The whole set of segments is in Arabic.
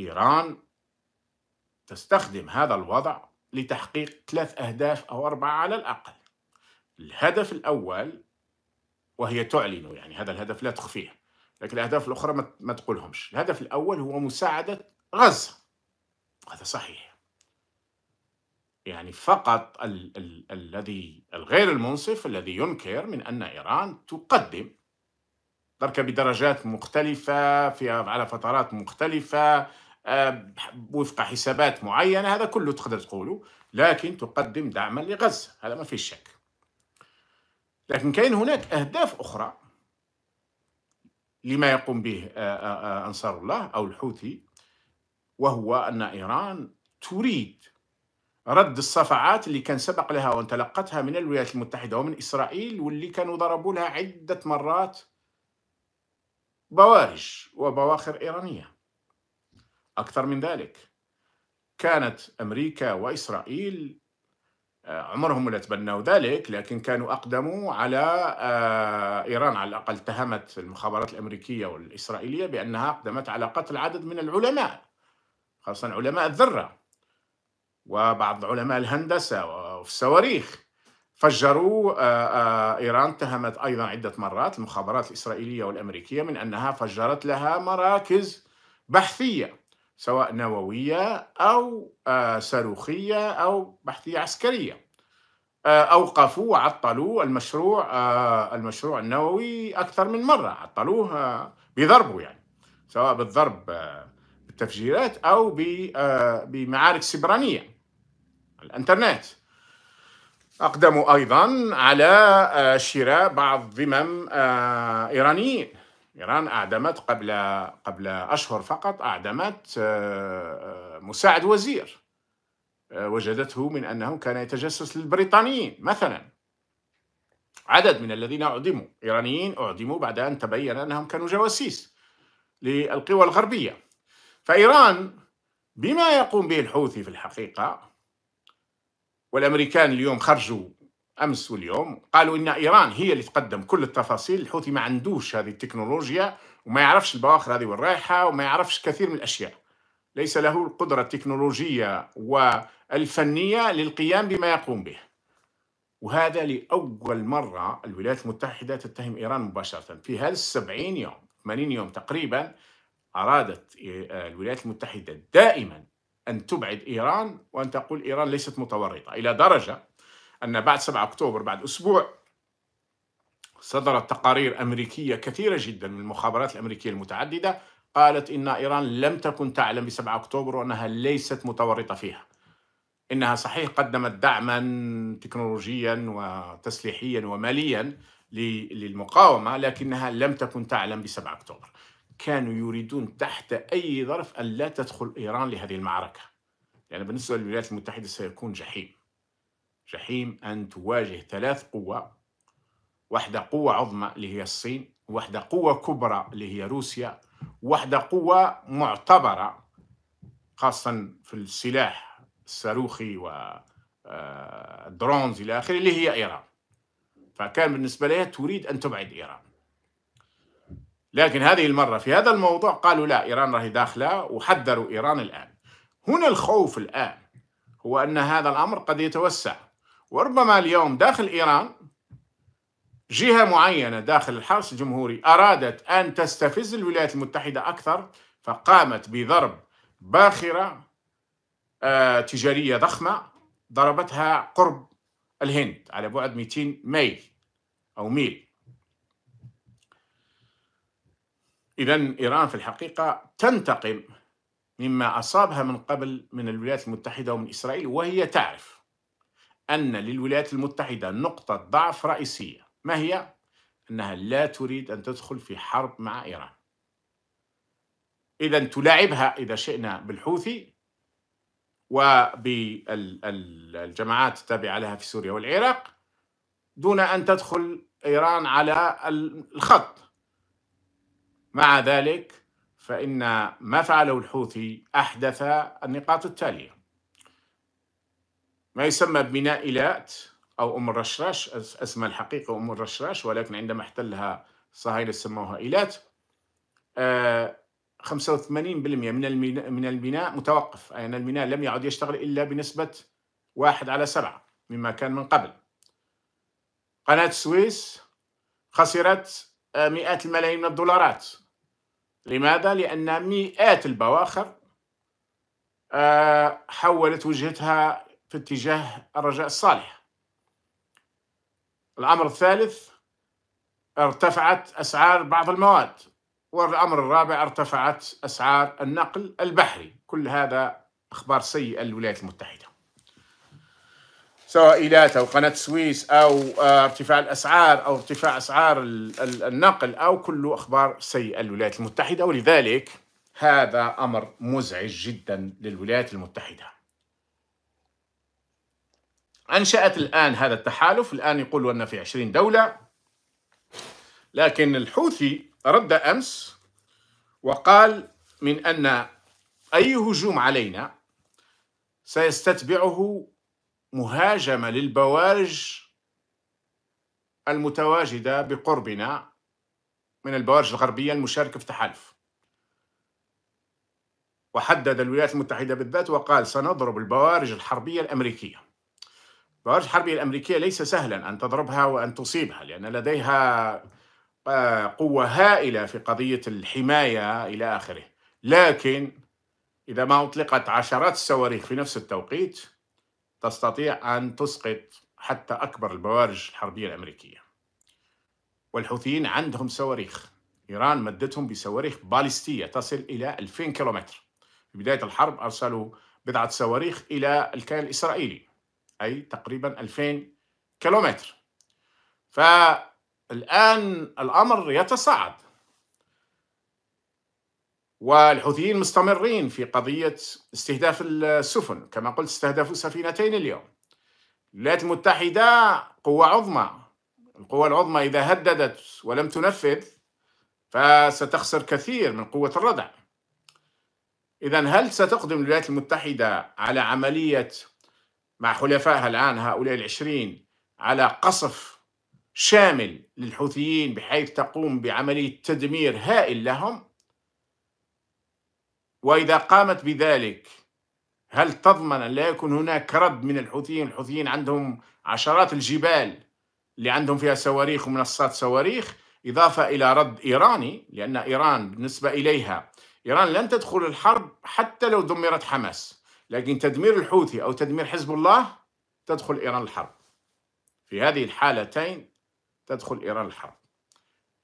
إيران تستخدم هذا الوضع لتحقيق ثلاث أهداف أو أربعة على الأقل الهدف الأول وهي تعلن يعني هذا الهدف لا تخفيه لكن الأهداف الأخرى ما تقولهمش الهدف الأول هو مساعدة غزة هذا صحيح يعني فقط ال- ال- الذي الغير المنصف الذي ينكر من أن إيران تقدم تركب بدرجات مختلفة في على فترات مختلفة آه، وفق حسابات معينه هذا كله تقدر تقوله لكن تقدم دعما لغزه هذا ما في شك لكن كاين هناك اهداف اخرى لما يقوم به آه، آه، انصار الله او الحوثي وهو ان ايران تريد رد الصفعات اللي كان سبق لها تلقتها من الولايات المتحده ومن اسرائيل واللي كانوا ضربوا لها عده مرات بوارج وبواخر ايرانيه أكثر من ذلك كانت أمريكا وإسرائيل آه، عمرهم لا تبنوا ذلك لكن كانوا أقدموا على آه، إيران على الأقل اتهمت المخابرات الأمريكية والإسرائيلية بأنها أقدمت على قتل عدد من العلماء خاصة علماء الذرة وبعض علماء الهندسة وفي الصواريخ فجروا آه، إيران اتهمت أيضا عدة مرات المخابرات الإسرائيلية والأمريكية من أنها فجرت لها مراكز بحثية سواء نووية أو آه، صاروخية أو بحثية عسكرية آه، أوقفوا وعطلوا المشروع آه، المشروع النووي أكثر من مرة عطلوه بضربه يعني سواء بالضرب بالتفجيرات أو بمعارك سبرانية الانترنت أقدموا أيضا على شراء بعض ذمم إيرانيين إيران أعدمت قبل قبل أشهر فقط أعدمت آه، آه، مساعد وزير آه، وجدته من أنه كان يتجسس للبريطانيين مثلا عدد من الذين أعدموا إيرانيين أعدموا بعد أن تبين أنهم كانوا جواسيس للقوى الغربية فإيران بما يقوم به الحوثي في الحقيقة والأمريكان اليوم خرجوا امس واليوم قالوا ان ايران هي اللي تقدم كل التفاصيل الحوثي ما عندوش هذه التكنولوجيا وما يعرفش البواخر هذه وين رايحه وما يعرفش كثير من الاشياء ليس له القدره التكنولوجيه والفنيه للقيام بما يقوم به وهذا لأول مرة الولايات المتحدة تتهم إيران مباشرة في هذا السبعين يوم 80 يوم تقريبا أرادت الولايات المتحدة دائما أن تبعد إيران وأن تقول إيران ليست متورطة إلى درجة أن بعد 7 أكتوبر بعد أسبوع صدرت تقارير أمريكية كثيرة جدا من المخابرات الأمريكية المتعددة قالت إن إيران لم تكن تعلم ب 7 أكتوبر وأنها ليست متورطة فيها إنها صحيح قدمت دعما تكنولوجيا وتسليحيا وماليا للمقاومة لكنها لم تكن تعلم ب 7 أكتوبر كانوا يريدون تحت أي ظرف أن لا تدخل إيران لهذه المعركة يعني بالنسبة للولايات المتحدة سيكون جحيم جحيم أن تواجه ثلاث قوى واحدة قوة عظمى اللي هي الصين واحدة قوة كبرى اللي هي روسيا واحدة قوة معتبرة خاصة في السلاح الصاروخي والدرونز آه، إلى آخره اللي هي إيران فكان بالنسبة لها تريد أن تبعد إيران لكن هذه المرة في هذا الموضوع قالوا لا إيران راهي داخلة وحذروا إيران الآن هنا الخوف الآن هو أن هذا الأمر قد يتوسع وربما اليوم داخل إيران جهة معينة داخل الحرس الجمهوري أرادت أن تستفز الولايات المتحدة أكثر فقامت بضرب باخرة آه، تجارية ضخمة ضربتها قرب الهند على بعد 200 ميل أو ميل إذا إيران في الحقيقة تنتقم مما أصابها من قبل من الولايات المتحدة ومن إسرائيل وهي تعرف أن للولايات المتحدة نقطة ضعف رئيسية ما هي؟ أنها لا تريد أن تدخل في حرب مع إيران إذا تلاعبها إذا شئنا بالحوثي وبالجماعات التابعة لها في سوريا والعراق دون أن تدخل إيران على الخط مع ذلك فإن ما فعله الحوثي أحدث النقاط التالية ما يسمى بميناء إيلات أو أم الرشراش اسمها الحقيقة أم الرشراش ولكن عندما احتلها الصهاينة سموها إيلات 85% آه، من الميناء من الميناء متوقف أي يعني أن الميناء لم يعد يشتغل إلا بنسبة واحد على سبعة مما كان من قبل قناة السويس خسرت آه، مئات الملايين من الدولارات لماذا؟ لأن مئات البواخر آه، حولت وجهتها في اتجاه الرجاء الصالح الأمر الثالث ارتفعت أسعار بعض المواد والأمر الرابع ارتفعت أسعار النقل البحري كل هذا أخبار سيئة للولايات المتحدة سواء إيلات أو قناة السويس أو آه، ارتفاع الأسعار أو ارتفاع أسعار النقل أو كل أخبار سيئة للولايات المتحدة ولذلك هذا أمر مزعج جدا للولايات المتحدة أنشأت الآن هذا التحالف الآن يقولوا أن في 20 دولة لكن الحوثي رد أمس وقال من أن أي هجوم علينا سيستتبعه مهاجمة للبوارج المتواجدة بقربنا من البوارج الغربية المشاركة في التحالف وحدد الولايات المتحدة بالذات وقال سنضرب البوارج الحربية الأمريكية برج الحرب الأمريكية ليس سهلا أن تضربها وأن تصيبها لأن لديها آه، قوة هائلة في قضية الحماية إلى آخره لكن إذا ما أطلقت عشرات الصواريخ في نفس التوقيت تستطيع أن تسقط حتى أكبر البوارج الحربية الأمريكية والحوثيين عندهم صواريخ إيران مدتهم بصواريخ باليستية تصل إلى 2000 كيلومتر في بداية الحرب أرسلوا بضعة صواريخ إلى الكيان الإسرائيلي أي تقريبا 2000 كيلومتر فالآن الأمر يتصاعد والحوثيين مستمرين في قضية استهداف السفن كما قلت استهدفوا سفينتين اليوم الولايات المتحدة قوة عظمى القوة العظمى إذا هددت ولم تنفذ فستخسر كثير من قوة الردع إذا هل ستقدم الولايات المتحدة على عملية مع حلفائها الآن هؤلاء العشرين على قصف شامل للحوثيين بحيث تقوم بعملية تدمير هائل لهم وإذا قامت بذلك هل تضمن أن لا يكون هناك رد من الحوثيين الحوثيين عندهم عشرات الجبال اللي عندهم فيها صواريخ ومنصات صواريخ إضافة إلى رد إيراني لأن إيران بالنسبة إليها إيران لن تدخل الحرب حتى لو دمرت حماس لكن تدمير الحوثي أو تدمير حزب الله تدخل إيران الحرب في هذه الحالتين تدخل إيران الحرب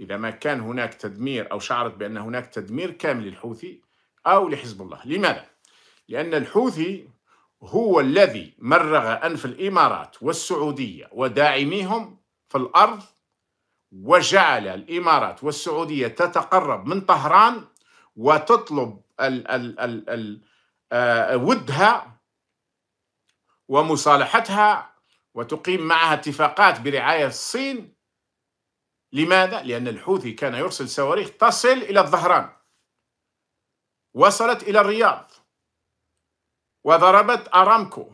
إذا ما كان هناك تدمير أو شعرت بأن هناك تدمير كامل للحوثي أو لحزب الله لماذا؟ لأن الحوثي هو الذي مرغ أنف الإمارات والسعودية وداعميهم في الأرض وجعل الإمارات والسعودية تتقرب من طهران وتطلب ال ال ال ال آه، ودها ومصالحتها وتقيم معها اتفاقات برعاية الصين لماذا؟ لأن الحوثي كان يرسل صواريخ تصل إلى الظهران وصلت إلى الرياض وضربت أرامكو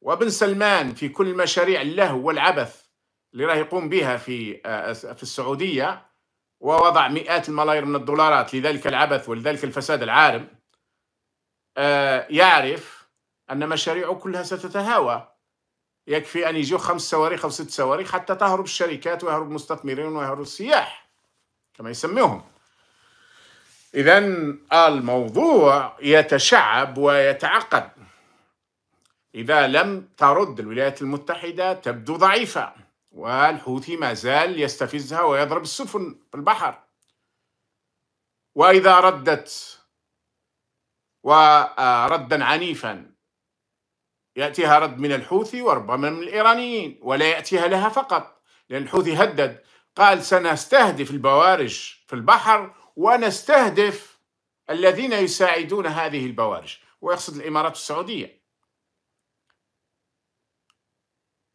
وبن سلمان في كل مشاريع اللهو والعبث اللي راه يقوم بها في آه، آه، في السعودية ووضع مئات الملايير من الدولارات لذلك العبث ولذلك الفساد العارم آه، يعرف أن مشاريعه كلها ستتهاوى يكفي أن يجيوا خمس صواريخ أو ست صواريخ حتى تهرب الشركات ويهرب المستثمرين ويهرب السياح كما يسميهم إذا الموضوع يتشعب ويتعقد إذا لم ترد الولايات المتحدة تبدو ضعيفة والحوثي ما زال يستفزها ويضرب السفن في البحر وإذا ردت وردا عنيفا يأتيها رد من الحوثي وربما من الإيرانيين ولا يأتيها لها فقط لأن الحوثي هدد قال سنستهدف البوارج في البحر ونستهدف الذين يساعدون هذه البوارج ويقصد الإمارات السعودية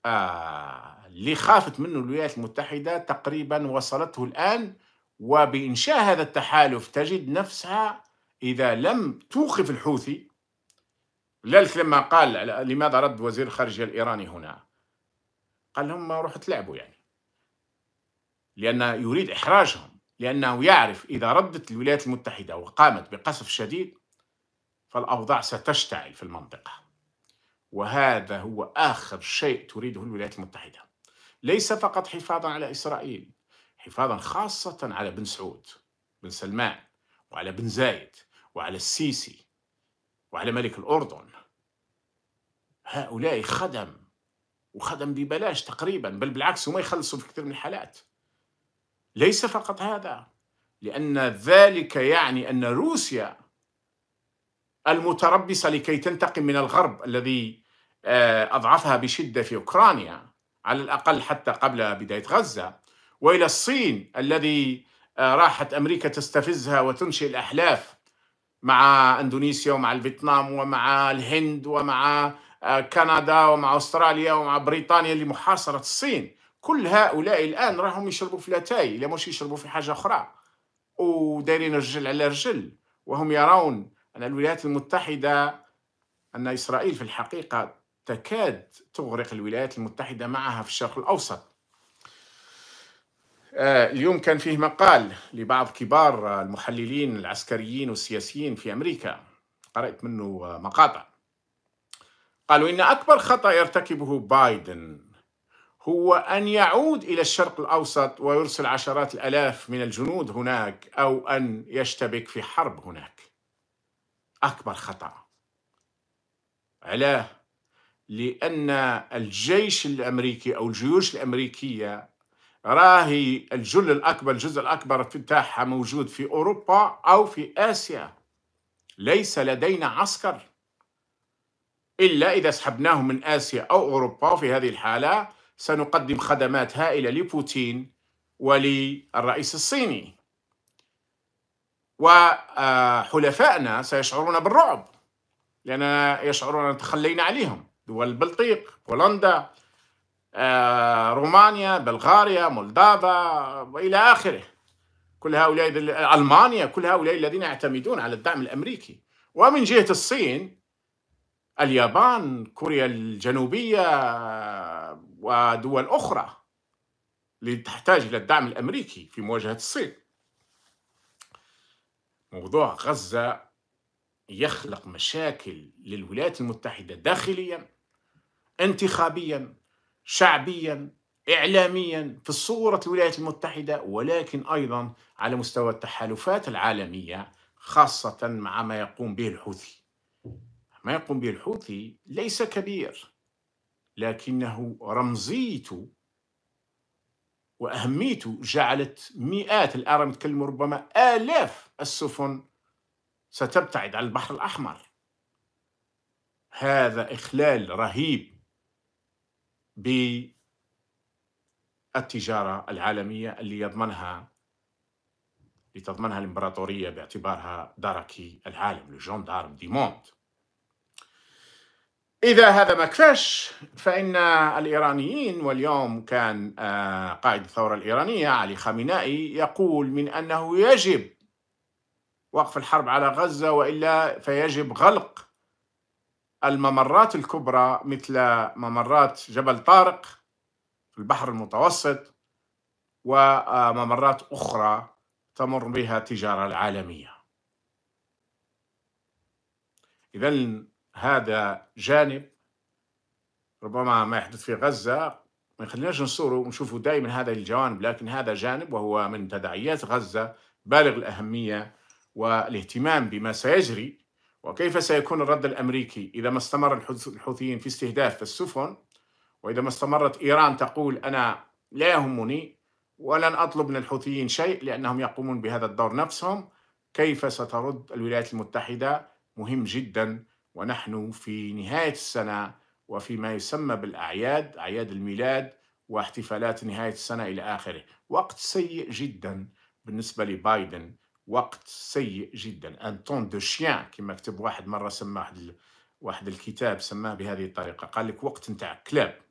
آه اللي خافت منه الولايات المتحدة تقريبا وصلته الآن وبإنشاء هذا التحالف تجد نفسها إذا لم توقف الحوثي لذلك لما قال لماذا رد وزير الخارجية الإيراني هنا قال لهم روحوا تلعبوا يعني لأنه يريد إحراجهم لأنه يعرف إذا ردت الولايات المتحدة وقامت بقصف شديد فالأوضاع ستشتعل في المنطقة وهذا هو آخر شيء تريده الولايات المتحدة ليس فقط حفاظا على إسرائيل حفاظا خاصة على بن سعود بن سلمان وعلى بن زايد وعلى السيسي وعلى ملك الأردن هؤلاء خدم وخدم ببلاش تقريبا بل بالعكس وما يخلصوا في كثير من الحالات ليس فقط هذا لأن ذلك يعني أن روسيا المتربصة لكي تنتقم من الغرب الذي آه، أضعفها بشدة في أوكرانيا على الأقل حتى قبل بداية غزة وإلى الصين الذي آه، راحت أمريكا تستفزها وتنشئ الأحلاف مع اندونيسيا ومع الفيتنام ومع الهند ومع آه، كندا ومع استراليا ومع بريطانيا لمحاصره الصين كل هؤلاء الان راهم يشربوا في لاتاي لا مش يشربوا في حاجه اخرى ودايرين رجل على رجل وهم يرون ان الولايات المتحده ان اسرائيل في الحقيقه تكاد تغرق الولايات المتحده معها في الشرق الاوسط آه، اليوم كان فيه مقال لبعض كبار المحللين العسكريين والسياسيين في أمريكا قرأت منه مقاطع قالوا إن أكبر خطأ يرتكبه بايدن هو أن يعود إلى الشرق الأوسط ويرسل عشرات الألاف من الجنود هناك أو أن يشتبك في حرب هناك أكبر خطأ علاه لأن الجيش الأمريكي أو الجيوش الأمريكية راهي الجل الأكبر الجزء الأكبر تاعها موجود في أوروبا أو في آسيا ليس لدينا عسكر إلا إذا سحبناه من آسيا أو أوروبا في هذه الحالة سنقدم خدمات هائلة لبوتين وللرئيس الصيني وحلفائنا سيشعرون بالرعب لأننا يشعرون أن تخلينا عليهم دول البلطيق بولندا آه، رومانيا بلغاريا مولدافا والى اخره كل هؤلاء المانيا كل هؤلاء الذين يعتمدون على الدعم الامريكي ومن جهه الصين اليابان كوريا الجنوبيه ودول اخرى تحتاج الى الدعم الامريكي في مواجهه الصين موضوع غزه يخلق مشاكل للولايات المتحده داخليا انتخابيا شعبيا إعلاميا في صورة الولايات المتحدة ولكن أيضا على مستوى التحالفات العالمية خاصة مع ما يقوم به الحوثي ما يقوم به الحوثي ليس كبير لكنه رمزيته وأهميته جعلت مئات الآن نتكلم ربما آلاف السفن ستبتعد عن البحر الأحمر هذا إخلال رهيب بالتجارة العالمية اللي يضمنها لتضمنها الإمبراطورية باعتبارها داركي العالم لجون دارم دي مونت إذا هذا ما كفاش فإن الإيرانيين واليوم كان آه، قائد الثورة الإيرانية علي خامنائي يقول من أنه يجب وقف الحرب على غزة وإلا فيجب غلق الممرات الكبرى مثل ممرات جبل طارق في البحر المتوسط وممرات آه، أخرى تمر بها التجارة العالمية إذا هذا جانب ربما ما يحدث في غزة ما يخليناش نصوره ونشوفه دائما هذا الجوانب لكن هذا جانب وهو من تداعيات غزة بالغ الأهمية والاهتمام بما سيجري وكيف سيكون الرد الأمريكي إذا ما استمر الحوثيين في استهداف السفن وإذا ما استمرت إيران تقول أنا لا يهمني ولن أطلب من الحوثيين شيء لأنهم يقومون بهذا الدور نفسهم كيف سترد الولايات المتحدة مهم جدا ونحن في نهاية السنة وفي ما يسمى بالأعياد أعياد الميلاد واحتفالات نهاية السنة إلى آخره وقت سيء جدا بالنسبة لبايدن وقت سيء جدا ان تون دو شيان كما كتب واحد مره سماه واحد الكتاب سماه بهذه الطريقه قال لك وقت نتاع كلاب